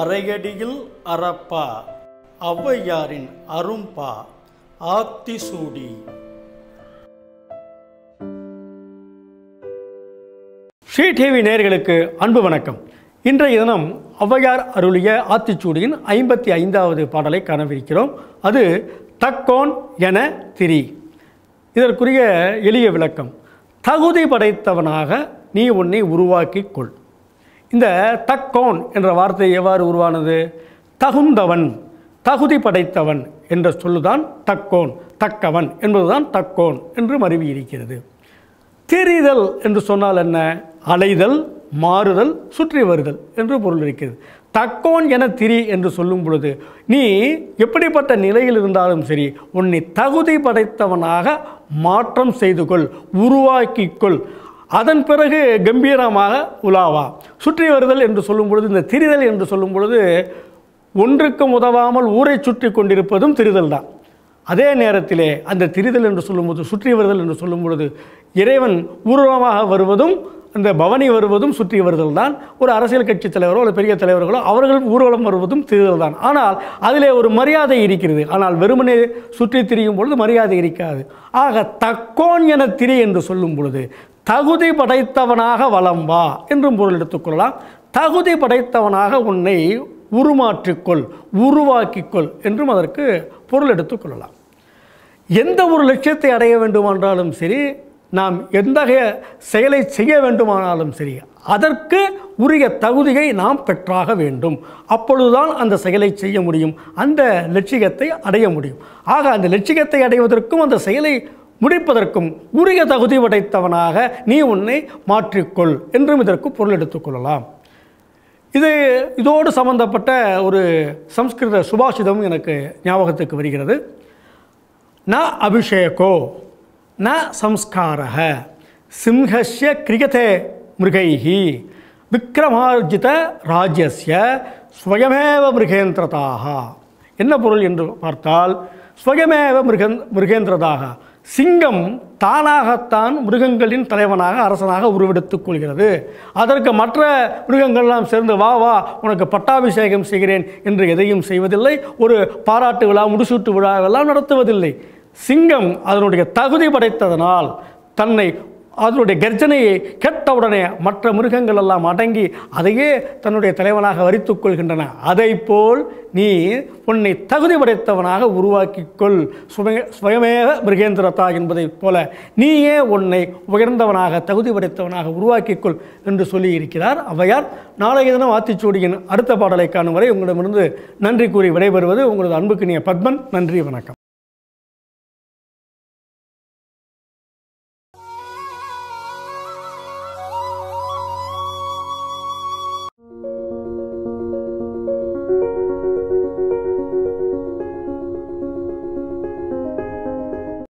அரையடியில் அறப்பா ஔவையாரின் அரும்பா ஆத்தி சூடி ஸ்ரீ டிவி நேர்களுக்கு அன்பு வணக்கம் இன்றைய தினம் ஔவையார் அருளிய ஆத்திச்சூடியின் ஐம்பத்தி ஐந்தாவது பாடலை காணவிருக்கிறோம் அது தக்கோன் என திரி இதற்குரிய எளிய விளக்கம் தகுதி படைத்தவனாக நீ உன்னை உருவாக்கிக் கொள் இந்த தக்கோன் என்ற வார்த்தை எவ்வாறு உருவானது தகுந்தவன் தகுதி படைத்தவன் என்ற சொல்லுதான் தக்கோன் தக்கவன் என்பதுதான் தக்கோன் என்று மருவி இருக்கிறது தெரிதல் என்று சொன்னால் என்ன அலைதல் மாறுதல் சுற்றி வருதல் என்று பொருள் இருக்கிறது தக்கோன் என திரி என்று சொல்லும் பொழுது நீ எப்படிப்பட்ட நிலையில் இருந்தாலும் சரி உன்னை தகுதி படைத்தவனாக மாற்றம் செய்து கொள் உருவாக்கிக்கொள் அதன் பிறகு கம்பீரமாக உலாவா சுற்றி வருதல் என்று சொல்லும் பொழுது இந்த திரிதல் என்று சொல்லும் பொழுது ஒன்றுக்கும் உதவாமல் ஊரை சுற்றி கொண்டிருப்பதும் திரிதல் தான் அதே நேரத்திலே அந்த திரிதல் என்று சொல்லும்போது சுற்றி வருதல் என்று சொல்லும் பொழுது இறைவன் ஊர்வலமாக வருவதும் அந்த பவனி வருவதும் சுற்றி வருதல் தான் ஒரு அரசியல் கட்சி தலைவரோ அல்லது பெரிய தலைவர்களோ அவர்கள் ஊர்வலம் வருவதும் திரிதல் தான் ஆனால் அதிலே ஒரு மரியாதை இருக்கிறது ஆனால் வெறுமனே சுற்றி திரியும் பொழுது மரியாதை இருக்காது ஆக தக்கோன் என திரி என்று சொல்லும் பொழுது தகுதி படைத்தவனாக வலம் வா என்றும் பொருள் எடுத்துக்கொள்ளலாம் தகுதி படைத்தவனாக உன்னை உருமாற்றிக்கொள் உருவாக்கிக்கொள் என்றும் அதற்கு பொருள் எடுத்துக்கொள்ளலாம் எந்த ஒரு லட்சியத்தை அடைய வேண்டுமானாலும் சரி நாம் எந்தகைய செயலை செய்ய வேண்டுமானாலும் சரி அதற்கு உரிய தகுதியை நாம் பெற்றாக வேண்டும் அப்பொழுதுதான் அந்த செயலை செய்ய முடியும் அந்த லட்சியத்தை அடைய முடியும் ஆக அந்த லட்சியத்தை அடைவதற்கும் அந்த செயலை முடிப்பதற்கும் உரிய தகுதி படைத்தவனாக நீ உன்னை மாற்றிக்கொள் என்றும் இதற்கு பொருள் எடுத்துக்கொள்ளலாம் இது இதோடு சம்பந்தப்பட்ட ஒரு சம்ஸ்கிருத சுபாஷிதம் எனக்கு ஞாபகத்துக்கு வருகிறது ந அபிஷேகோ ந சம்ஸ்காரக சிம்ஹஸ்ய கிரிகதே மிருகைஹி விக்ரமார்ஜித ராஜ்யஸ்ய ஸ்வயமேவ மிருகேந்திரதாக என்ன பொருள் என்று பார்த்தால் ஸ்வயமேவ மிருகன் மிருகேந்திரதாக சிங்கம் தானாகத்தான் மிருகங்களின் தலைவனாக அரசனாக உருவெடுத்துக் கொள்கிறது அதற்கு மற்ற மிருகங்கள்லாம் சேர்ந்து வா வா உனக்கு பட்டாபிஷேகம் செய்கிறேன் என்று எதையும் செய்வதில்லை ஒரு பாராட்டு விழா முடிசூட்டு விழாவெல்லாம் நடத்துவதில்லை சிங்கம் அதனுடைய தகுதி படைத்ததனால் தன்னை அதனுடைய கர்ஜனையை கேட்டவுடனே மற்ற மிருகங்கள் எல்லாம் அடங்கி அதையே தன்னுடைய தலைவனாக வரித்துக் கொள்கின்றன அதை போல் நீ உன்னை தகுதி படைத்தவனாக உருவாக்கிக்கொள் சுமய சுயமேக மிருகேந்திரதா என்பதைப் போல நீயே உன்னை உயர்ந்தவனாக தகுதி படைத்தவனாக உருவாக்கிக்கொள் என்று சொல்லியிருக்கிறார் அவையார் நாளைய தினம் ஆத்திச்சூடியின் அடுத்த பாடலை காணும் வரை உங்களிடமிருந்து நன்றி கூறி விடைபெறுவது உங்களது அன்புக்கு நீ பத்மன் நன்றி வணக்கம் Thank you.